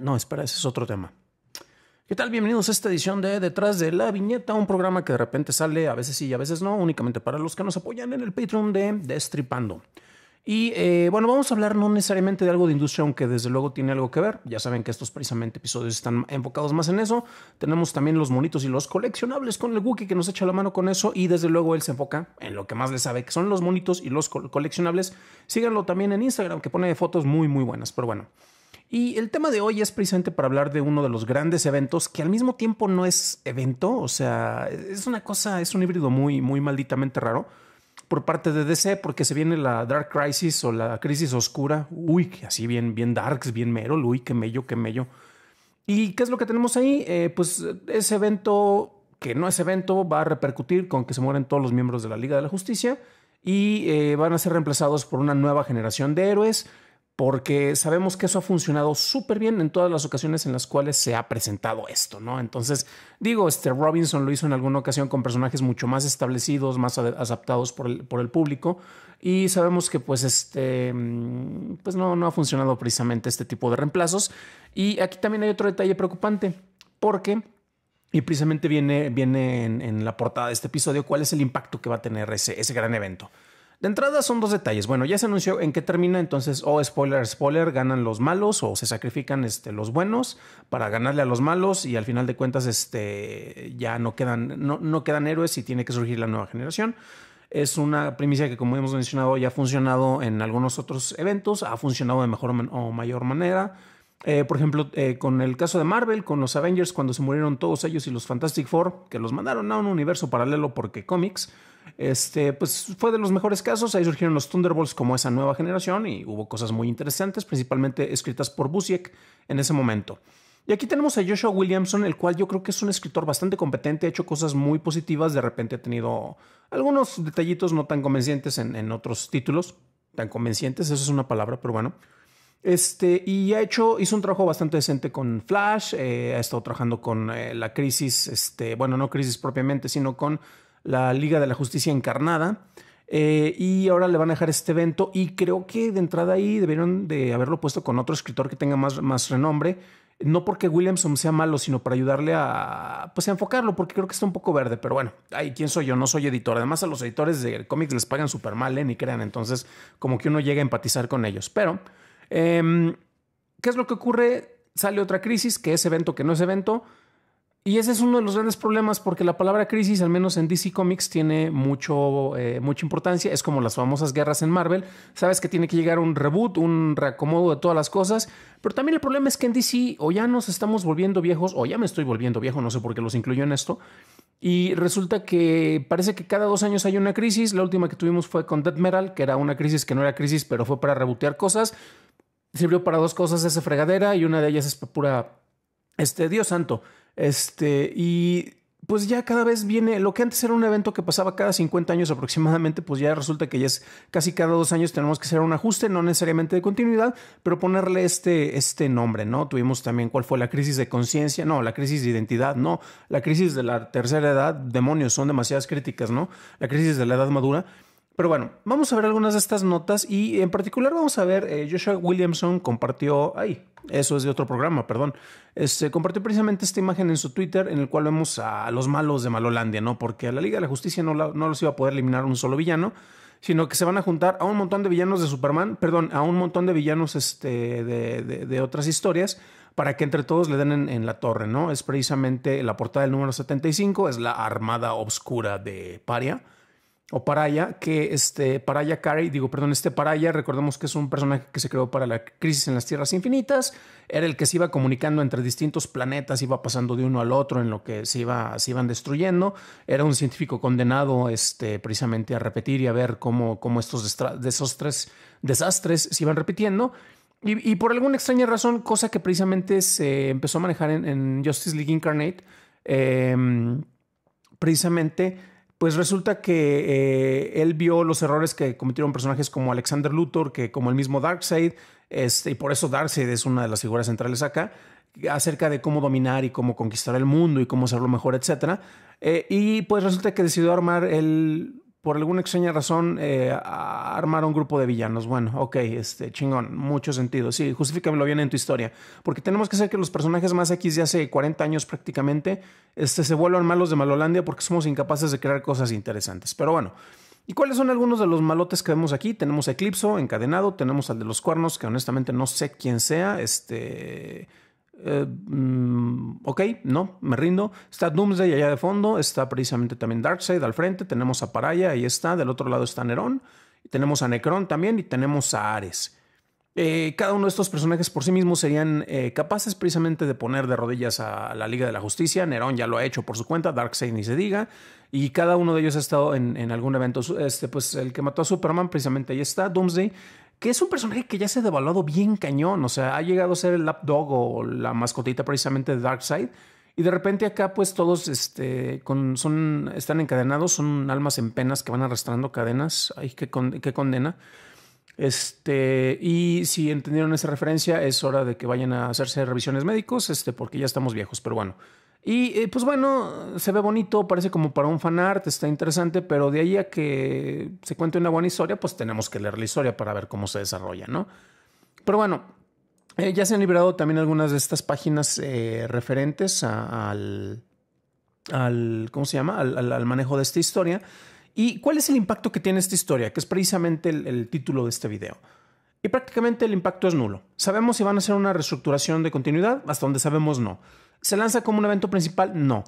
No, espera, ese es otro tema. ¿Qué tal? Bienvenidos a esta edición de Detrás de la Viñeta, un programa que de repente sale, a veces sí y a veces no, únicamente para los que nos apoyan en el Patreon de Destripando. Y eh, bueno, vamos a hablar no necesariamente de algo de industria, aunque desde luego tiene algo que ver. Ya saben que estos precisamente episodios están enfocados más en eso. Tenemos también los monitos y los coleccionables con el Wookiee que nos echa la mano con eso. Y desde luego él se enfoca en lo que más le sabe, que son los monitos y los coleccionables. Síganlo también en Instagram, que pone fotos muy, muy buenas. Pero bueno. Y el tema de hoy es precisamente para hablar de uno de los grandes eventos que al mismo tiempo no es evento, o sea, es una cosa, es un híbrido muy, muy malditamente raro por parte de DC porque se viene la Dark Crisis o la Crisis Oscura. Uy, que así bien, bien darks, bien mero Uy, qué mello, qué mello. ¿Y qué es lo que tenemos ahí? Eh, pues ese evento, que no es evento, va a repercutir con que se mueren todos los miembros de la Liga de la Justicia y eh, van a ser reemplazados por una nueva generación de héroes porque sabemos que eso ha funcionado súper bien en todas las ocasiones en las cuales se ha presentado esto, ¿no? Entonces, digo, este Robinson lo hizo en alguna ocasión con personajes mucho más establecidos, más adaptados por el, público, y sabemos que pues este, mm, pues no, no ha funcionado precisamente este tipo de reemplazos. Y aquí también hay otro detalle preocupante, porque y precisamente viene, viene en, la portada de este episodio cuál es el impacto que va a tener ese, ese gran evento. De entrada son dos detalles. Bueno, ya se anunció en qué termina, entonces, o oh, spoiler, spoiler, ganan los malos o se sacrifican este, los buenos para ganarle a los malos y al final de cuentas este, ya no quedan, no, quedan héroes y tiene que surgir la nueva generación. Es una primicia que, como hemos mencionado, ya ha funcionado en algunos otros eventos, ha funcionado de mejor o mayor manera. Eh, por ejemplo, eh, con el caso de Marvel, con los Avengers, cuando se murieron todos ellos y los Fantastic Four, que los mandaron a un universo paralelo porque cómics, este, pues fue de los mejores casos. Ahí surgieron los Thunderbolts como esa nueva generación y hubo cosas muy interesantes, principalmente escritas por Busiek en ese momento. Y aquí tenemos a Joshua Williamson, el cual yo creo que es un escritor bastante competente, ha hecho cosas muy positivas, de repente ha tenido algunos detallitos no tan convencientes en, otros títulos, tan convencientes, eso es una palabra, pero bueno. Este, y ha hecho, hizo un trabajo bastante decente con Flash, eh, ha estado trabajando con eh, la crisis, este, bueno, no crisis propiamente, sino con la Liga de la Justicia Encarnada. Eh, y ahora le van a dejar este evento y creo que de entrada ahí debieron de haberlo puesto con otro escritor que tenga más, más renombre. No porque Williamson sea malo, sino para ayudarle a, pues, enfocarlo, porque creo que está un poco verde. Pero bueno, ahí ¿quién soy yo? No soy editor. Además, a los editores de cómics les pagan súper mal, ¿eh? ni crean. Entonces, como que uno llega a empatizar con ellos. Pero, em, ¿qué es lo que ocurre? Sale otra crisis, que es evento, que no es evento y ese es uno de los grandes problemas porque la palabra crisis, al menos en DC Comics, tiene mucho, eh, mucha importancia. Es como las famosas guerras en Marvel. Sabes que tiene que llegar un reboot, un reacomodo de todas las cosas. Pero también el problema es que en DC o ya nos estamos volviendo viejos, o ya me estoy volviendo viejo, no sé por qué los incluyo en esto. Y resulta que parece que cada dos años hay una crisis. La última que tuvimos fue con Dead Metal, que era una crisis que no era crisis, pero fue para rebotear cosas. Sirvió para dos cosas esa fregadera y una de ellas es pura... Este, Dios santo, este, y pues ya cada vez viene, lo que antes era un evento que pasaba cada 50 años aproximadamente, pues ya resulta que ya es casi cada dos años tenemos que hacer un ajuste, no necesariamente de continuidad, pero ponerle este, este nombre, ¿no? Tuvimos también cuál fue la crisis de conciencia, no, la crisis de identidad, no, la crisis de la tercera edad, demonios, son demasiadas críticas, ¿no? La crisis de la edad madura. Pero bueno, vamos a ver algunas de estas notas y en particular vamos a ver, eh, Joshua Williamson compartió, ay, eso es de otro programa, perdón, este, compartió precisamente esta imagen en su Twitter en el cual vemos a los malos de Malolandia, ¿no? Porque a la Liga de la Justicia no, los iba a poder eliminar un solo villano, sino que se van a juntar a un montón de villanos de Superman, perdón, a un montón de villanos este, de, otras historias para que entre todos le den en, la torre, ¿no? Es precisamente la portada del número 75, es la Armada Obscura de Paria o Paraya, que este Paraya Carey, digo, perdón, este Paraya, recordemos que es un personaje que se creó para la crisis en las Tierras Infinitas, era el que se iba comunicando entre distintos planetas, iba pasando de uno al otro en lo que se, iba, se iban destruyendo, era un científico condenado este, precisamente a repetir y a ver cómo, estos desastres, desastres se iban repitiendo. Y, por alguna extraña razón, cosa que precisamente se empezó a manejar en, Justice League Incarnate, em, precisamente pues resulta que eh, él vio los errores que cometieron personajes como Alexander Luthor, que como el mismo Darkseid, este, y por eso Darkseid es una de las figuras centrales acá, acerca de cómo dominar y cómo conquistar el mundo y cómo hacerlo mejor, etc. Eh, y pues resulta que decidió armar el por alguna extraña razón eh, armar un grupo de villanos. Bueno, ok, este, chingón, mucho sentido. Sí, justifícamelo bien en tu historia. Porque tenemos que hacer que los personajes más X de hace 40 años prácticamente este, se vuelvan malos de Malolandia porque somos incapaces de crear cosas interesantes. Pero bueno. ¿Y cuáles son algunos de los malotes que vemos aquí? Tenemos a Eclipso, Encadenado, tenemos al de los cuernos, que honestamente no sé quién sea. Este. Eh, mm, ok, no, me rindo. Está Doomsday allá de fondo, está precisamente también Darkseid al frente, tenemos a Paraya, ahí está, del otro lado está Nerón, tenemos a Necron también y tenemos a Ares. Eh, cada uno de estos personajes por sí mismos serían eh, capaces precisamente de poner de rodillas a la Liga de la Justicia. Nerón ya lo ha hecho por su cuenta, Darkseid ni se diga. Y cada uno de ellos ha estado en, algún evento. Este, pues el que mató a Superman, precisamente ahí está, Doomsday que es un personaje que ya se ha devaluado bien cañón. O sea, ha llegado a ser el lapdog o la mascotita precisamente de Darkseid. Y de repente acá, pues todos este, son, están encadenados, son almas en penas que van arrastrando cadenas. Ay, qué, condena. Este, y si entendieron esa referencia, es hora de que vayan a hacerse revisiones médicos, este, porque ya estamos viejos, pero bueno. Y eh, pues bueno, se ve bonito, parece como para un fanart, está interesante, pero de ahí a que se cuente una buena historia, pues tenemos que leer la historia para ver cómo se desarrolla, ¿no? Pero bueno, eh, ya se han liberado también algunas de estas páginas eh, referentes al, al, ¿cómo se llama? Al, manejo de esta historia. ¿Y cuál es el impacto que tiene esta historia? Que es precisamente el título de este video y prácticamente el impacto es nulo. Sabemos si van a hacer una reestructuración de continuidad, hasta donde sabemos no. ¿Se lanza como un evento principal? No.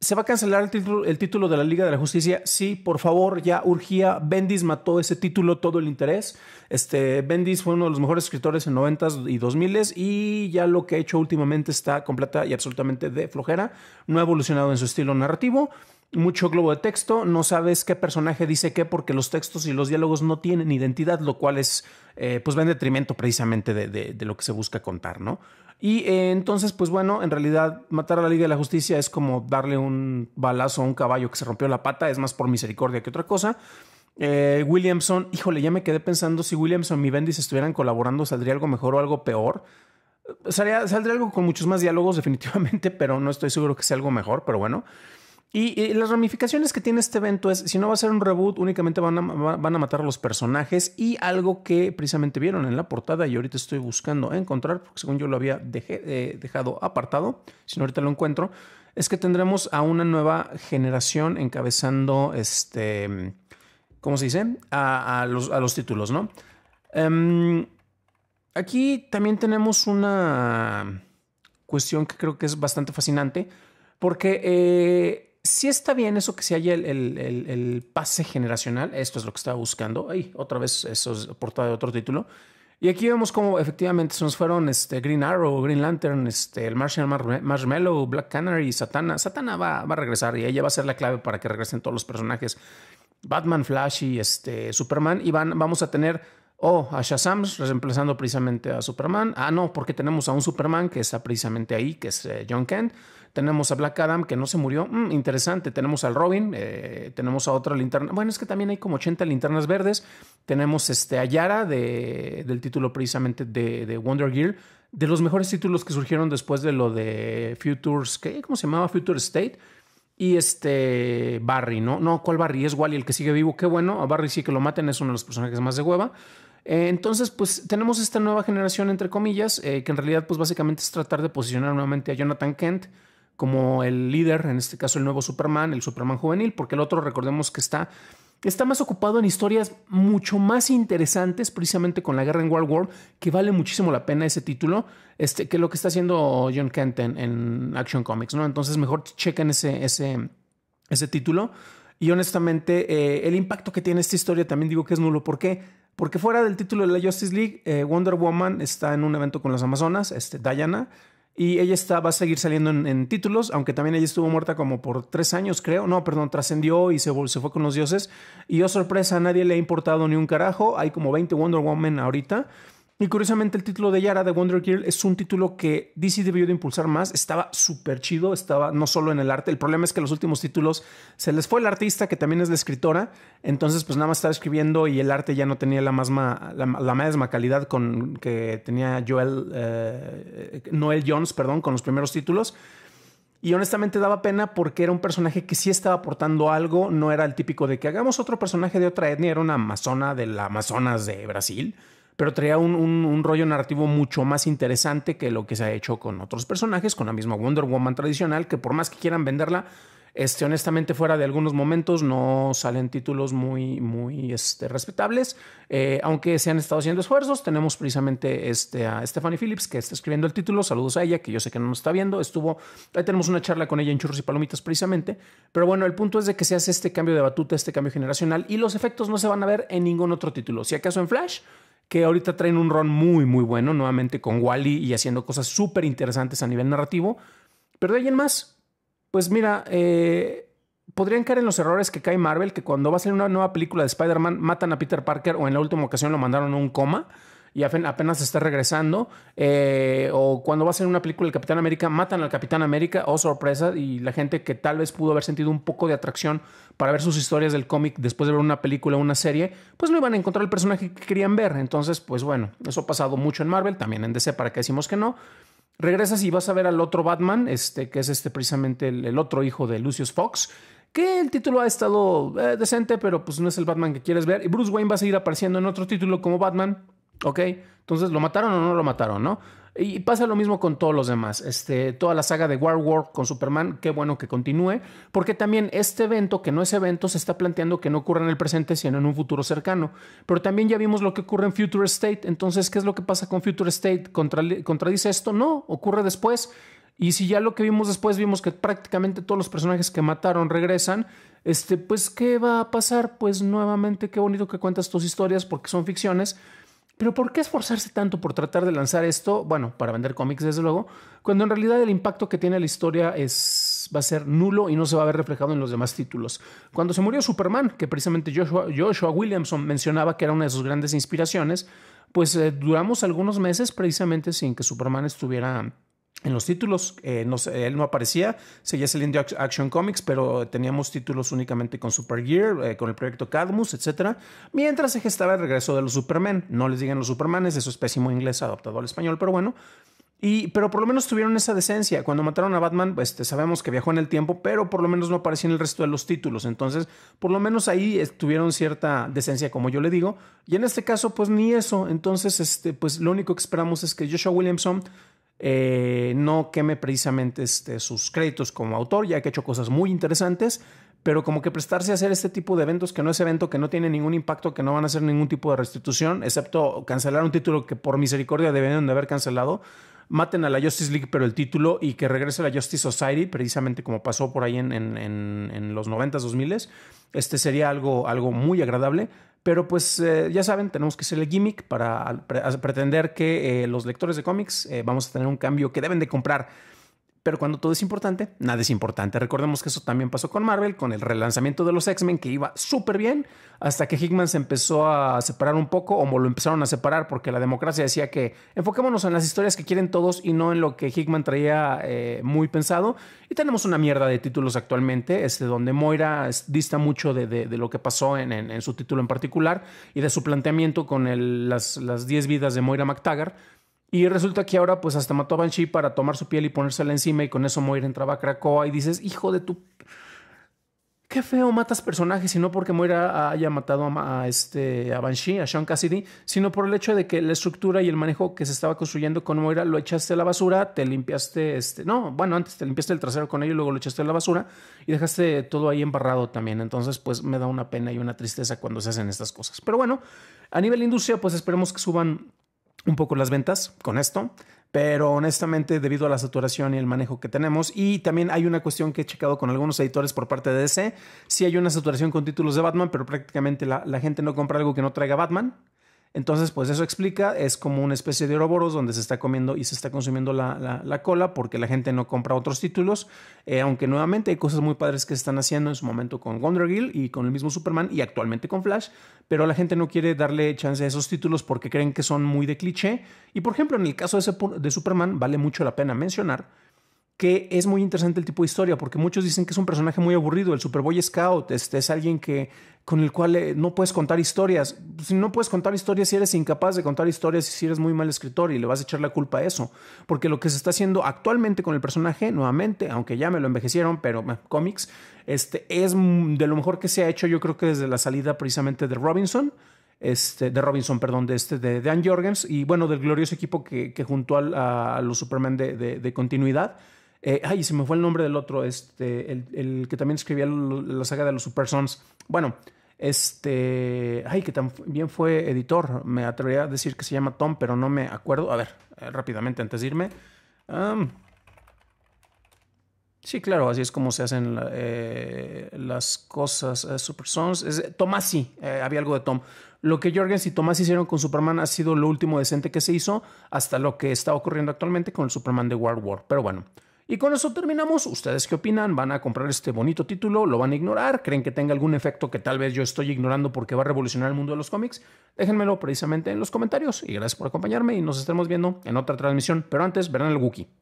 ¿Se va a cancelar el título, de la Liga de la Justicia? Sí, por favor, ya urgía. Bendis mató ese título, todo el interés. Este, Bendis fue uno de los mejores escritores en 90s y 2000s y ya lo que ha hecho últimamente está completa y absolutamente de flojera. No ha evolucionado en su estilo narrativo mucho globo de texto, no sabes qué personaje dice qué porque los textos y los diálogos no tienen identidad, lo cual es, eh, pues va en detrimento precisamente de, lo que se busca contar, ¿no? Y eh, entonces, pues bueno, en realidad matar a la Liga de la Justicia es como darle un balazo a un caballo que se rompió la pata, es más por misericordia que otra cosa. Eh, Williamson, híjole, ya me quedé pensando si Williamson y Bendis estuvieran colaborando, ¿saldría algo mejor o algo peor? Saldría, saldría algo con muchos más diálogos definitivamente, pero no estoy seguro que sea algo mejor, pero bueno. Y, las ramificaciones que tiene este evento es, si no va a ser un reboot, únicamente van a, van a matar a los personajes y algo que precisamente vieron en la portada y ahorita estoy buscando encontrar, porque según yo lo había eh, dejado apartado, si no ahorita lo encuentro, es que tendremos a una nueva generación encabezando, este, ¿cómo se dice? A, los, a los, títulos, ¿no? Em, aquí también tenemos una cuestión que creo que es bastante fascinante, porque... Eh, si está bien eso que se haya el, el, el, pase generacional. Esto es lo que estaba buscando. Ahí, otra vez, eso es portada de otro título. Y aquí vemos cómo efectivamente se nos fueron este, Green Arrow, Green Lantern, este, el Martian Marshmallow, Black Canary, Satana. Satana va, va, a regresar y ella va a ser la clave para que regresen todos los personajes. Batman, Flash y este, Superman. Y van, vamos a tener oh, a Shazam reemplazando precisamente a Superman. Ah, no, porque tenemos a un Superman que está precisamente ahí, que es eh, John Kent. Tenemos a Black Adam, que no se murió. Mm, interesante. Tenemos al Robin. Eh, tenemos a otra linterna. Bueno, es que también hay como 80 linternas verdes. Tenemos este, a Yara de, del título precisamente de, Wonder Girl. De los mejores títulos que surgieron después de lo de Futures. ¿qué? ¿Cómo se llamaba? Future State. Y este Barry, ¿no? No, ¿cuál Barry? Es Wally el que sigue vivo. Qué bueno. A Barry sí que lo maten. Es uno de los personajes más de hueva eh, entonces, pues tenemos esta nueva generación, entre comillas, eh, que en realidad, pues básicamente es tratar de posicionar nuevamente a Jonathan Kent como el líder, en este caso el nuevo Superman, el Superman juvenil, porque el otro recordemos que está, está más ocupado en historias mucho más interesantes, precisamente con la guerra en World War, que vale muchísimo la pena ese título, este, que lo que está haciendo John Kent en, Action Comics, ¿no? Entonces mejor chequen ese, ese, ese título. Y honestamente, eh, el impacto que tiene esta historia también digo que es nulo. ¿Por qué? Porque fuera del título de la Justice League, eh, Wonder Woman está en un evento con las Amazonas, este, Diana, y ella estaba va a seguir saliendo en, títulos, aunque también ella estuvo muerta como por tres años, creo. No, perdón, trascendió y se, se fue con los dioses. Y yo oh, sorpresa, a nadie le ha importado ni un carajo. Hay como 20 Wonder Woman ahorita. Y curiosamente el título de Yara de Wonder Girl es un título que DC debió de impulsar más. Estaba súper chido, estaba no solo en el arte. El problema es que los últimos títulos se les fue el artista, que también es la escritora. Entonces, pues nada más estaba escribiendo y el arte ya no tenía la misma, calidad con que tenía Joel, eh, Noel Jones, perdón, con los primeros títulos. Y honestamente daba pena porque era un personaje que sí estaba aportando algo, no era el típico de que hagamos otro personaje de otra etnia, era una amazona de la Amazonas de Brasil pero traía un, rollo narrativo mucho más interesante que lo que se ha hecho con otros personajes, con la misma Wonder Woman tradicional, que por más que quieran venderla, este, honestamente fuera de algunos momentos no salen títulos muy, muy este, respetables, eh, aunque se han estado haciendo esfuerzos. Tenemos precisamente este, a Stephanie Phillips que está escribiendo el título, saludos a ella, que yo sé que no nos está viendo, estuvo, ahí tenemos una charla con ella en Churros y Palomitas precisamente, pero bueno, el punto es de que se hace este cambio de batuta, este cambio generacional y los efectos no se van a ver en ningún otro título, si acaso en Flash que ahorita traen un ron muy, muy bueno, nuevamente con Wally y haciendo cosas súper interesantes a nivel narrativo. Pero de alguien más, pues mira, eh, podrían caer en los errores que cae Marvel, que cuando va a salir una nueva película de Spider-Man, matan a Peter Parker o en la última ocasión lo mandaron a un coma y apenas está regresando. Eh, o cuando va a una película del Capitán América, matan al Capitán América, oh sorpresa, y la gente que tal vez pudo haber sentido un poco de atracción para ver sus historias del cómic después de ver una película o una serie, pues no iban a encontrar el personaje que querían ver. Entonces, pues bueno, eso ha pasado mucho en Marvel, también en DC, para que decimos que no. Regresas y vas a ver al otro Batman, este, que es este precisamente el, otro hijo de Lucius Fox que el título ha estado eh, decente, pero pues no es el Batman que quieres ver. Y Bruce Wayne va a seguir apareciendo en otro título como Batman, ¿Ok? Entonces, ¿lo mataron o no lo mataron, no? Y pasa lo mismo con todos los demás. Este, toda la saga de War War con Superman, qué bueno que continúe, porque también este evento, que no es evento, se está planteando que no ocurra en el presente, sino en un futuro cercano. Pero también ya vimos lo que ocurre en Future State. Entonces, ¿qué es lo que pasa con Future State? ¿Contradice esto? No, ocurre después. Y si ya lo que vimos después vimos que prácticamente todos los personajes que mataron regresan, este, pues, ¿qué va a pasar? Pues nuevamente, qué bonito que cuentas tus historias porque son ficciones pero ¿por qué esforzarse tanto por tratar de lanzar esto? Bueno, para vender cómics, desde luego, cuando en realidad el impacto que tiene la historia es, va a ser nulo y no se va a ver reflejado en los demás títulos. Cuando se murió Superman, que precisamente Joshua, Williamson mencionaba que era una de sus grandes inspiraciones, pues eh, duramos algunos meses precisamente sin que Superman estuviera en los títulos, eh, no, él no aparecía, seguía saliendo Action Comics, pero teníamos títulos únicamente con Super Gear, eh, con el proyecto Cadmus, etc. Mientras se gestaba el regreso de los Superman. No les digan los Supermanes, eso es pésimo inglés adaptado al español, pero bueno. Y, pero por lo menos tuvieron esa decencia. Cuando mataron a Batman, pues, sabemos que viajó en el tiempo, pero por lo menos no aparecía en el resto de los títulos. Entonces, por lo menos ahí tuvieron cierta decencia, como yo le digo. Y en este caso, pues ni eso. Entonces, este, pues lo único que esperamos es que Joshua Williamson eh, no queme precisamente este, sus créditos como autor, ya que ha hecho cosas muy interesantes, pero como que prestarse a hacer este tipo de eventos que no es evento, que no tiene ningún impacto, que no van a hacer ningún tipo de restitución, excepto cancelar un título que por misericordia debieron de haber cancelado, maten a la Justice League, pero el título, y que regrese la Justice Society, precisamente como pasó por ahí en, en, en, los 90s, 2000 este sería algo, algo muy agradable. Pero pues eh, ya saben, tenemos que ser el gimmick para pretender que eh, los lectores de cómics eh, vamos a tener un cambio que deben de comprar. Pero cuando todo es importante, nada es importante. Recordemos que eso también pasó con Marvel, con el relanzamiento de los X-Men, que iba súper bien, hasta que Hickman se empezó a separar un poco, o lo empezaron a separar, porque la democracia decía que enfoquémonos en las historias que quieren todos y no en lo que Hickman traía eh, muy pensado. Y tenemos una mierda de títulos actualmente, este, donde Moira dista mucho de, lo que pasó en, su título en particular y de su planteamiento con las 10 vidas de Moira McTaggart. Y resulta que ahora pues hasta mató a Banshee para tomar su piel y ponérsela encima y con eso Moira entraba a Krakoa y dices, hijo de tu... Qué feo matas personajes, y no porque Moira haya matado a, este, a Banshee, a Sean Cassidy, sino por el hecho de que la estructura y el manejo que se estaba construyendo con Moira lo echaste a la basura, te limpiaste, este, no, bueno, antes te limpiaste el trasero con ello, luego lo echaste a la basura y dejaste todo ahí embarrado también. Entonces, pues me da una pena y una tristeza cuando se hacen estas cosas. Pero bueno, a nivel industria, pues esperemos que suban un poco las ventas con esto. Pero honestamente, debido a la saturación y el manejo que tenemos, y también hay una cuestión que he checado con algunos editores por parte de DC, si hay una saturación con títulos de Batman, pero prácticamente la gente no compra algo que no traiga Batman, entonces, pues eso explica, es como una especie de Ouroboros donde se está comiendo y se está consumiendo la, cola porque la gente no compra otros títulos, eh, aunque nuevamente hay cosas muy padres que se están haciendo en su momento con Wonder Girl y con el mismo Superman y actualmente con Flash, pero la gente no quiere darle chance a esos títulos porque creen que son muy de cliché y por ejemplo en el caso de Superman vale mucho la pena mencionar que es muy interesante el tipo de historia, porque muchos dicen que es un personaje muy aburrido, el Superboy Scout, este, es alguien que, con el cual eh, no puedes contar historias. Si no puedes contar historias, si eres incapaz de contar historias, si eres muy mal escritor y le vas a echar la culpa a eso, porque lo que se está haciendo actualmente con el personaje, nuevamente, aunque ya me lo envejecieron, pero cómics, este, es de lo mejor que se ha hecho yo creo que desde la salida precisamente de Robinson. Este, de Robinson, perdón, de, este, de Dan Jorgens y bueno, del glorioso equipo que, junto juntó al, a, los Superman de continuidad. Eh, ay, se me fue el nombre del otro, este, el, que también escribía la saga de los Super Sons. Bueno, este, ay, que también fue editor, me atrevería a decir que se llama Tom, pero no me acuerdo. A ver, eh, rápidamente antes de irme. sí, claro, así es como se hacen eh, las cosas. Super Sons, Tomasi, había algo de Tom. Lo que Jorgens y Tomás hicieron con Superman ha sido lo último decente que se hizo hasta lo que está ocurriendo actualmente con el Superman de World War. Pero bueno. Y con eso terminamos. ¿Ustedes qué opinan? ¿Van a comprar este bonito título? ¿Lo van a ignorar? ¿Creen que tenga algún efecto que tal vez yo estoy ignorando porque va a revolucionar el mundo de los cómics? Déjenmelo precisamente en los comentarios. Y gracias por acompañarme y nos estaremos viendo en otra transmisión. Pero antes, verán el Wookiee.